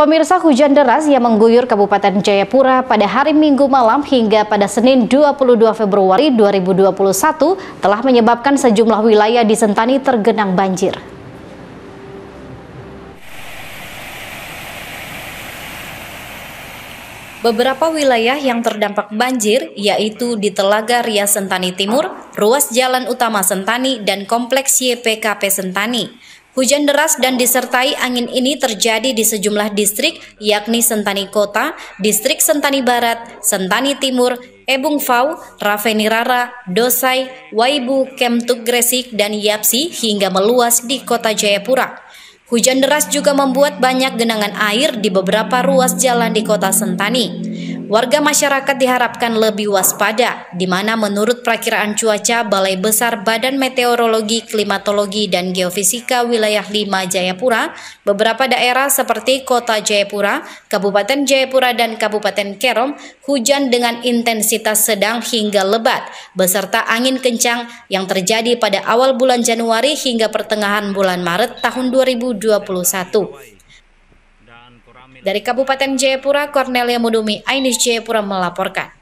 Pemirsa hujan deras yang mengguyur Kabupaten Jayapura pada hari Minggu malam hingga pada Senin 22 Februari 2021 telah menyebabkan sejumlah wilayah di Sentani tergenang banjir. Beberapa wilayah yang terdampak banjir yaitu di Telaga Ria Sentani Timur, ruas jalan utama Sentani, dan Kompleks YPKP Sentani. Hujan deras dan disertai angin ini terjadi di sejumlah distrik yakni Sentani Kota, Distrik Sentani Barat, Sentani Timur, Ebung Fau, Rara, Dosai, Waibu, Kemtuk Gresik, dan Yapsi hingga meluas di kota Jayapura. Hujan deras juga membuat banyak genangan air di beberapa ruas jalan di kota Sentani warga masyarakat diharapkan lebih waspada, di mana menurut perakiraan cuaca Balai Besar Badan Meteorologi, Klimatologi, dan Geofisika Wilayah 5 Jayapura, beberapa daerah seperti Kota Jayapura, Kabupaten Jayapura, dan Kabupaten Kerom hujan dengan intensitas sedang hingga lebat, beserta angin kencang yang terjadi pada awal bulan Januari hingga pertengahan bulan Maret tahun 2021. Dari Kabupaten Jayapura, Cornelia Mudumi, Ainis Jayapura melaporkan.